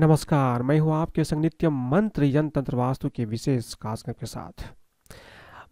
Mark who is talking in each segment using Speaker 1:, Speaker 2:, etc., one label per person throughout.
Speaker 1: नमस्कार मैं हूं आपके संग नित्य मंत्र यंत्र वास्तु के विशेष कार्यक्रम के साथ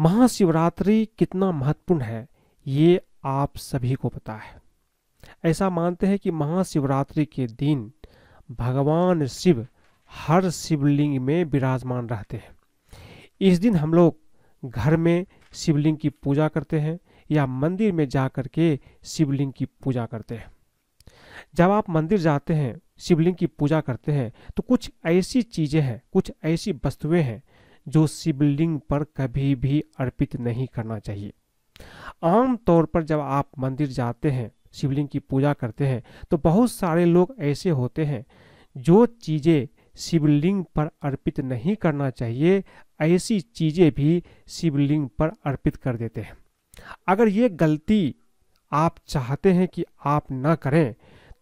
Speaker 1: महाशिवरात्रि कितना महत्वपूर्ण है ये आप सभी को पता है ऐसा मानते हैं कि महाशिवरात्रि के दिन भगवान शिव हर शिवलिंग में विराजमान रहते हैं इस दिन हम लोग घर में शिवलिंग की पूजा करते हैं या मंदिर में जा कर के शिवलिंग की पूजा करते हैं जब आप मंदिर जाते हैं शिवलिंग की पूजा करते हैं तो कुछ ऐसी चीज़ें हैं कुछ ऐसी वस्तुएं हैं जो शिवलिंग पर कभी भी अर्पित नहीं करना चाहिए आम तौर पर जब आप मंदिर जाते हैं शिवलिंग की पूजा करते हैं तो बहुत सारे लोग ऐसे होते हैं जो चीज़ें शिवलिंग पर अर्पित नहीं करना चाहिए ऐसी चीज़ें भी शिवलिंग पर अर्पित कर देते हैं अगर ये गलती आप चाहते हैं कि आप ना करें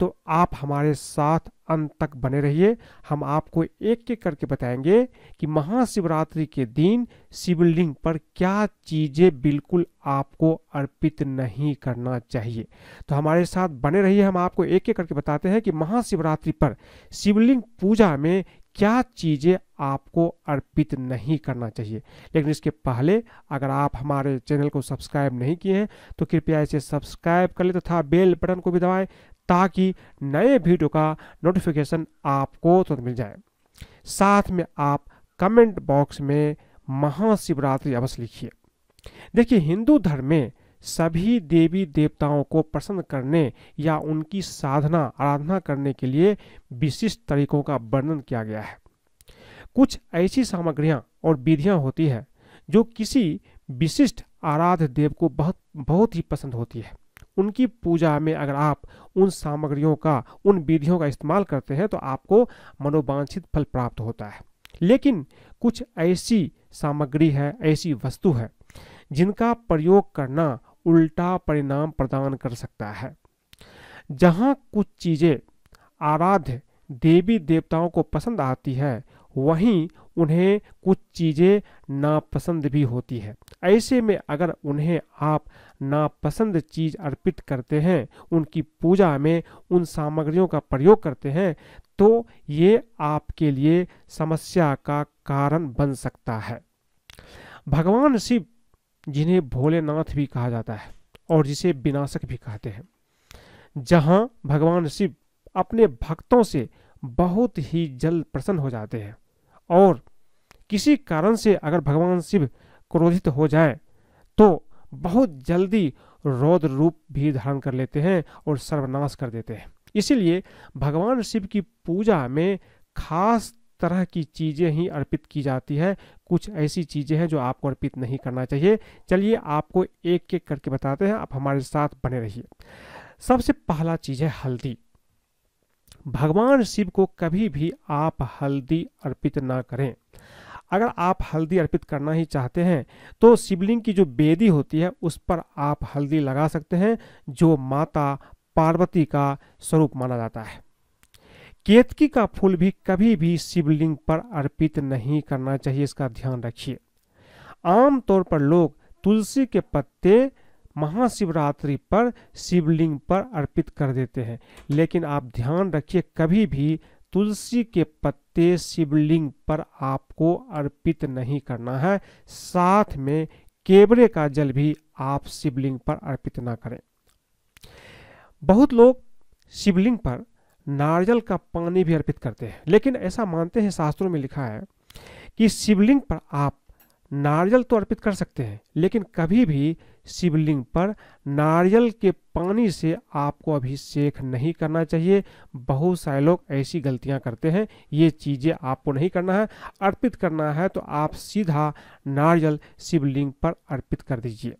Speaker 1: तो आप हमारे साथ अंत तक बने रहिए हम आपको एक एक करके बताएंगे कि महाशिवरात्रि के दिन शिवलिंग पर क्या चीज़ें बिल्कुल आपको अर्पित नहीं करना चाहिए तो हमारे साथ बने रहिए हम आपको एक एक करके बताते हैं कि महाशिवरात्रि पर शिवलिंग पूजा में क्या चीज़ें आपको अर्पित नहीं करना चाहिए लेकिन इसके पहले अगर आप हमारे चैनल को सब्सक्राइब नहीं किए हैं तो कृपया इसे सब्सक्राइब कर ले तथा तो बेल बटन को भी दबाएं ताकि नए वीडियो का नोटिफिकेशन आपको तुरंत तो मिल जाए साथ में आप कमेंट बॉक्स में महाशिवरात्रि अवश्य लिखिए देखिए हिंदू धर्म में सभी देवी देवताओं को प्रसन्न करने या उनकी साधना आराधना करने के लिए विशिष्ट तरीकों का वर्णन किया गया है कुछ ऐसी सामग्रियां और विधियां होती हैं जो किसी विशिष्ट आराध्य देव को बहुत बहुत ही पसंद होती है उनकी पूजा में अगर आप उन सामग्रियों का उन विधियों का इस्तेमाल करते हैं तो आपको मनोवांछित फल प्राप्त होता है लेकिन कुछ ऐसी सामग्री है ऐसी वस्तु है जिनका प्रयोग करना उल्टा परिणाम प्रदान कर सकता है जहाँ कुछ चीज़ें आराध्य देवी देवताओं को पसंद आती है वहीं उन्हें कुछ चीज़ें नापसंद भी होती है ऐसे में अगर उन्हें आप नापसंद चीज़ अर्पित करते हैं उनकी पूजा में उन सामग्रियों का प्रयोग करते हैं तो ये आपके लिए समस्या का कारण बन सकता है भगवान शिव जिन्हें भोलेनाथ भी कहा जाता है और जिसे विनाशक भी कहते हैं जहाँ भगवान शिव अपने भक्तों से बहुत ही जल्द प्रसन्न हो जाते हैं और किसी कारण से अगर भगवान शिव क्रोधित हो जाए तो बहुत जल्दी रौद्र रूप भी धारण कर लेते हैं और सर्वनाश कर देते हैं इसीलिए भगवान शिव की पूजा में खास तरह की चीज़ें ही अर्पित की जाती है कुछ ऐसी चीज़ें हैं जो आपको अर्पित नहीं करना चाहिए चलिए आपको एक एक करके बताते हैं आप हमारे साथ बने रहिए सबसे पहला चीज़ है हल्दी भगवान शिव को कभी भी आप हल्दी अर्पित ना करें अगर आप हल्दी अर्पित करना ही चाहते हैं तो शिवलिंग की जो बेदी होती है उस पर आप हल्दी लगा सकते हैं जो माता पार्वती का स्वरूप माना जाता है केतकी का फूल भी कभी भी शिवलिंग पर अर्पित नहीं करना चाहिए इसका ध्यान रखिए आमतौर पर लोग तुलसी के पत्ते महाशिवरात्रि पर शिवलिंग पर अर्पित कर देते हैं लेकिन आप ध्यान रखिए कभी भी तुलसी के पत्ते शिवलिंग पर आपको अर्पित नहीं करना है साथ में केवड़े का जल भी आप शिवलिंग पर अर्पित ना करें बहुत लोग शिवलिंग पर नारियल का पानी भी अर्पित करते हैं लेकिन ऐसा मानते हैं शास्त्रों में लिखा है कि शिवलिंग पर आप नारियल तो अर्पित कर सकते हैं लेकिन कभी भी शिवलिंग पर नारियल के पानी से आपको अभिषेक नहीं करना चाहिए बहुत सारे लोग ऐसी गलतियां करते हैं ये चीज़ें आपको नहीं करना है अर्पित करना है तो आप सीधा नारियल शिवलिंग पर अर्पित कर दीजिए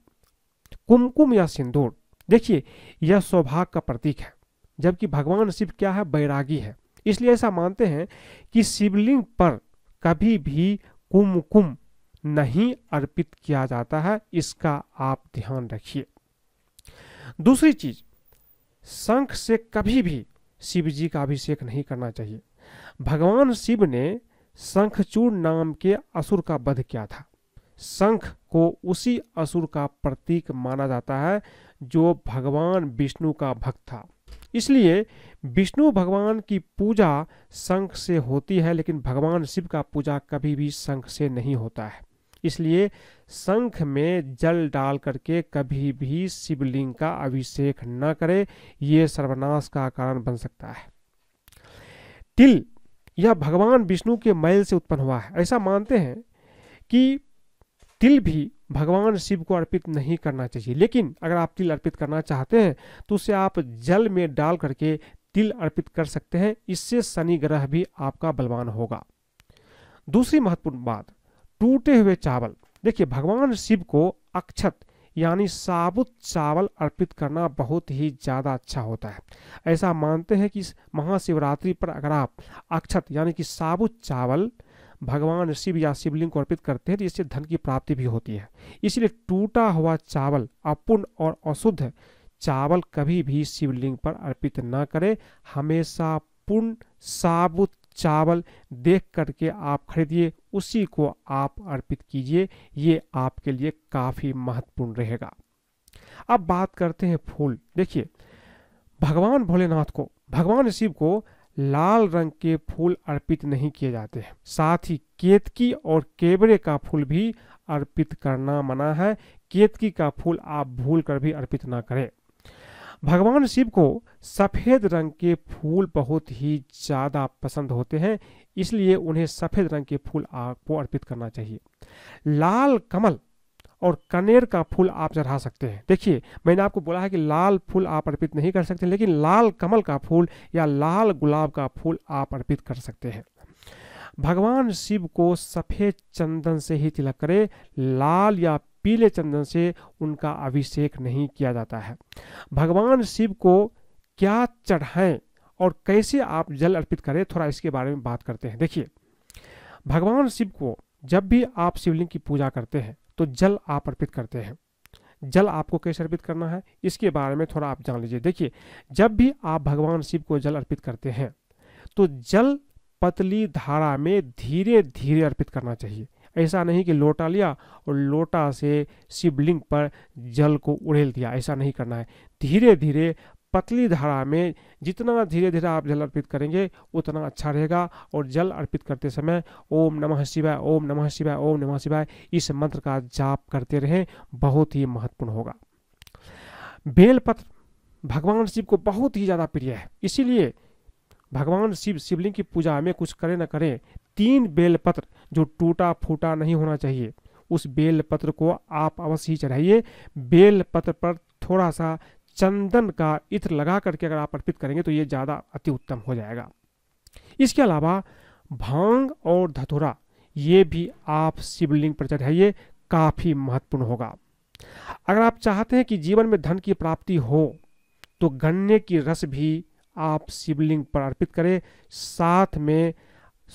Speaker 1: कुमकुम या सिंदूर देखिए यह सौभाग्य का प्रतीक है जबकि भगवान शिव क्या है बैरागी है इसलिए ऐसा मानते हैं कि शिवलिंग पर कभी भी कुमकुम नहीं अर्पित किया जाता है इसका आप ध्यान रखिए दूसरी चीज शंख से कभी भी शिव जी का अभिषेक नहीं करना चाहिए भगवान शिव ने शंखचूर नाम के असुर का वध किया था शंख को उसी असुर का प्रतीक माना जाता है जो भगवान विष्णु का भक्त था इसलिए विष्णु भगवान की पूजा शंख से होती है लेकिन भगवान शिव का पूजा कभी भी शंख से नहीं होता है इसलिए शंख में जल डाल करके कभी भी शिवलिंग का अभिषेक न करे ये सर्वनाश का कारण बन सकता है तिल यह भगवान विष्णु के मैल से उत्पन्न हुआ है ऐसा मानते हैं कि तिल भी भगवान शिव को अर्पित नहीं करना चाहिए लेकिन अगर आप तिल अर्पित करना चाहते हैं तो उसे आप जल में डाल करके तिल अर्पित कर सकते हैं इससे शनि ग्रह भी आपका बलवान होगा दूसरी महत्वपूर्ण बात टूटे हुए चावल देखिए भगवान शिव को अक्षत यानी साबुत चावल अर्पित करना बहुत ही ज़्यादा अच्छा होता है ऐसा मानते हैं कि महाशिवरात्रि पर अगर आप अक्षत यानी कि साबुत चावल भगवान शिव या शिवलिंग को अर्पित करते हैं तो इससे धन की प्राप्ति भी होती है इसलिए टूटा हुआ चावल अपूर्ण और अशुद्ध चावल कभी भी शिवलिंग पर अर्पित न करें हमेशा पूर्ण साबुत चावल देख करके आप खरीदिए उसी को आप अर्पित कीजिए ये आपके लिए काफ़ी महत्वपूर्ण रहेगा अब बात करते हैं फूल देखिए भगवान भोलेनाथ को भगवान शिव को लाल रंग के फूल अर्पित नहीं किए जाते हैं साथ ही केतकी और केवरे का फूल भी अर्पित करना मना है केतकी का फूल आप भूल कर भी अर्पित ना करें भगवान शिव को सफ़ेद रंग के फूल बहुत ही ज़्यादा पसंद होते हैं इसलिए उन्हें सफ़ेद रंग के फूल आपको अर्पित करना चाहिए लाल कमल और कनेर का फूल आप चढ़ा सकते हैं देखिए मैंने आपको बोला है कि लाल फूल आप अर्पित नहीं कर सकते लेकिन लाल कमल का फूल या लाल गुलाब का फूल आप अर्पित कर सकते हैं भगवान शिव को सफ़ेद चंदन से ही तिलक करें लाल या पीले चंदन से उनका अभिषेक नहीं किया जाता है भगवान शिव को क्या चढ़ाएं और कैसे आप जल अर्पित करें थोड़ा इसके बारे में बात करते हैं देखिए भगवान शिव को जब भी आप शिवलिंग की पूजा करते हैं तो जल आप अर्पित करते हैं जल आपको कैसे अर्पित करना है इसके बारे में थोड़ा आप जान लीजिए देखिए जब भी आप भगवान शिव को जल अर्पित करते हैं तो जल पतली धारा में धीरे धीरे अर्पित करना चाहिए ऐसा नहीं कि लोटा लिया और लोटा से शिवलिंग पर जल को उड़ेल दिया ऐसा नहीं करना है धीरे धीरे पतली धारा में जितना धीरे धीरे आप जल अर्पित करेंगे उतना अच्छा रहेगा और जल अर्पित करते समय ओम नमः शिवाय ओम नमः शिवाय ओम नमः शिवाय इस मंत्र का जाप करते रहें बहुत ही महत्वपूर्ण होगा बेलपत्र भगवान शिव को बहुत ही ज़्यादा प्रिय है इसीलिए भगवान शिव शिवलिंग की पूजा में कुछ करें ना करें तीन बेलपत्र जो टूटा फूटा नहीं होना चाहिए उस बेलपत्र को आप अवश्य ही चढ़ाइए बेलपत्र पर थोड़ा सा चंदन का इत्र लगा करके अगर आप अर्पित करेंगे तो ये ज़्यादा अति उत्तम हो जाएगा इसके अलावा भांग और धतुरा ये भी आप शिवलिंग पर चढ़ाइए काफ़ी महत्वपूर्ण होगा अगर आप चाहते हैं कि जीवन में धन की प्राप्ति हो तो गन्ने की रस भी आप शिवलिंग पर अर्पित करें साथ में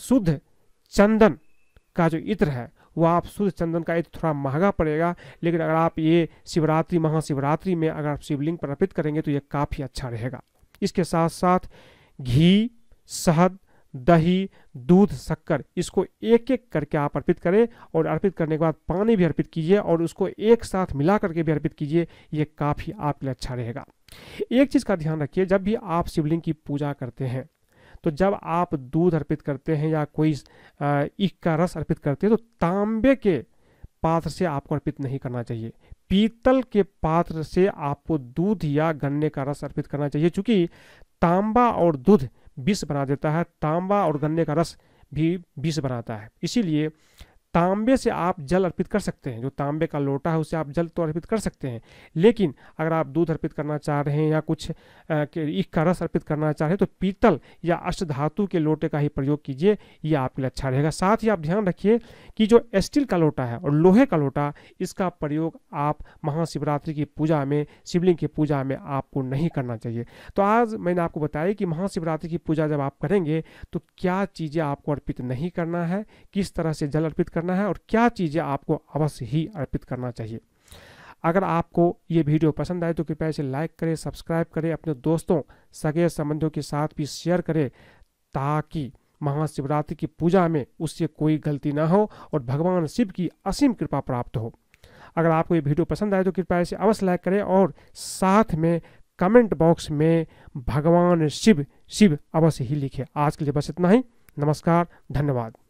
Speaker 1: शुद्ध चंदन का जो इत्र है वह आप शुद्ध चंदन का इत्र थोड़ा महंगा पड़ेगा लेकिन अगर आप ये शिवरात्रि महाशिवरात्रि में अगर आप शिवलिंग पर अर्पित करेंगे तो ये काफ़ी अच्छा रहेगा इसके साथ साथ घी शहद दही दूध शक्कर इसको एक एक करके आप अर्पित करें और अर्पित करने के बाद पानी भी अर्पित कीजिए और उसको एक साथ मिला करके भी अर्पित कीजिए ये काफ़ी आपके लिए अच्छा रहेगा एक चीज़ का ध्यान रखिए जब भी आप शिवलिंग की पूजा करते हैं तो जब आप दूध अर्पित करते हैं या कोई ईख का रस अर्पित करते हैं तो तांबे के पात्र से आपको अर्पित नहीं करना चाहिए पीतल के पात्र से आपको दूध या गन्ने का रस अर्पित करना चाहिए चूँकि तांबा और दूध विष बना देता है तांबा और गन्ने का रस भी विष बनाता है इसीलिए तांबे से आप जल अर्पित कर सकते हैं जो तांबे का लोटा है उसे आप जल तो अर्पित कर सकते हैं लेकिन अगर आप दूध अर्पित करना चाह रहे हैं या कुछ ईख का रस अर्पित करना चाह रहे हैं तो पीतल या अष्ट धातु के लोटे का ही प्रयोग कीजिए ये आपके लिए अच्छा रहेगा साथ ही आप ध्यान रखिए कि जो स्टील का लोटा है और लोहे का लोटा इसका प्रयोग आप महाशिवरात्रि की पूजा में शिवलिंग की पूजा में आपको नहीं करना चाहिए तो आज मैंने आपको बताया कि महाशिवरात्रि की पूजा जब आप करेंगे तो क्या चीज़ें आपको अर्पित नहीं करना है किस तरह से जल अर्पित करना करना है और क्या चीज़ें आपको अवश्य ही अर्पित करना चाहिए अगर आपको ये वीडियो पसंद आए तो कृपया इसे लाइक करें सब्सक्राइब करें अपने दोस्तों सगे संबंधों के साथ भी शेयर करें ताकि महाशिवरात्रि की पूजा में उससे कोई गलती ना हो और भगवान शिव की असीम कृपा प्राप्त हो अगर आपको ये वीडियो पसंद आए तो कृपया इसे अवश्य लाइक करें और साथ में कमेंट बॉक्स में भगवान शिव शिव अवश्य ही लिखे आज के लिए बस इतना ही नमस्कार धन्यवाद